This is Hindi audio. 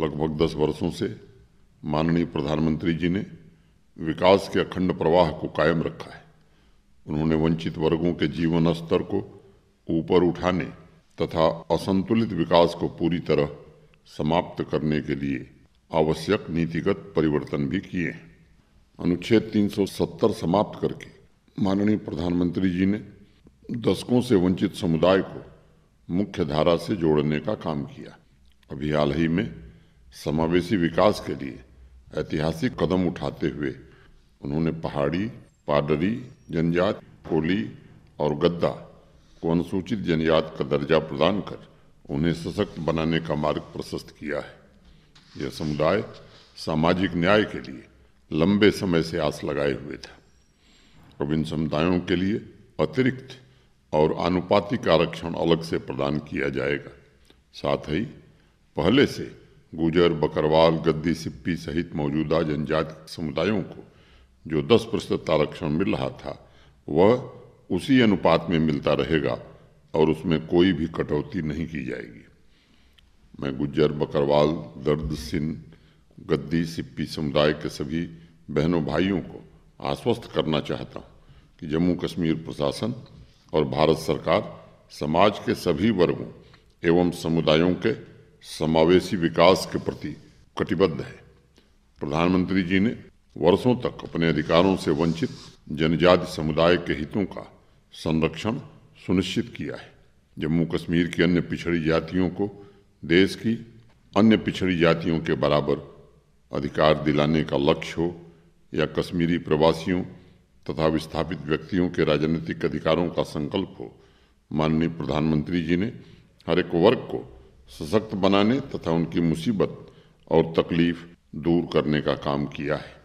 लगभग दस वर्षों से माननीय प्रधानमंत्री जी ने विकास के अखंड प्रवाह को कायम रखा है उन्होंने वंचित वर्गों के जीवन स्तर को ऊपर उठाने तथा असंतुलित विकास को पूरी तरह समाप्त करने के लिए आवश्यक नीतिगत परिवर्तन भी किए हैं अनुच्छेद 370 समाप्त करके माननीय प्रधानमंत्री जी ने दशकों से वंचित समुदाय को मुख्य धारा से जोड़ने का काम किया अभी हाल ही में समावेशी विकास के लिए ऐतिहासिक कदम उठाते हुए उन्होंने पहाड़ी पाडरी जनजाति कोली और गद्दा को अनुसूचित जनजात का दर्जा प्रदान कर उन्हें सशक्त बनाने का मार्ग प्रशस्त किया है यह समुदाय सामाजिक न्याय के लिए लंबे समय से आस लगाए हुए था अब इन समुदायों के लिए अतिरिक्त और आनुपातिक आरक्षण अलग से प्रदान किया जाएगा साथ ही पहले से गुजर बकरवाल गद्दी सिप्पी सहित मौजूदा जनजाति समुदायों को जो 10 प्रतिशत आरक्षण मिल रहा था वह उसी अनुपात में मिलता रहेगा और उसमें कोई भी कटौती नहीं की जाएगी मैं गुज्जर बकरवाल दर्द सिंह गद्दी सिप्पी समुदाय के सभी बहनों भाइयों को आश्वस्त करना चाहता हूँ कि जम्मू कश्मीर प्रशासन और भारत सरकार समाज के सभी वर्गों एवं समुदायों के समावेशी विकास के प्रति कटिबद्ध है प्रधानमंत्री जी ने वर्षों तक अपने अधिकारों से वंचित जनजाति समुदाय के हितों का संरक्षण सुनिश्चित किया है जम्मू कश्मीर की अन्य पिछड़ी जातियों को देश की अन्य पिछड़ी जातियों के बराबर अधिकार दिलाने का लक्ष्य हो या कश्मीरी प्रवासियों तथा विस्थापित व्यक्तियों के राजनीतिक अधिकारों का संकल्प हो माननीय प्रधानमंत्री जी ने हर एक वर्ग को सशक्त बनाने तथा उनकी मुसीबत और तकलीफ दूर करने का काम किया है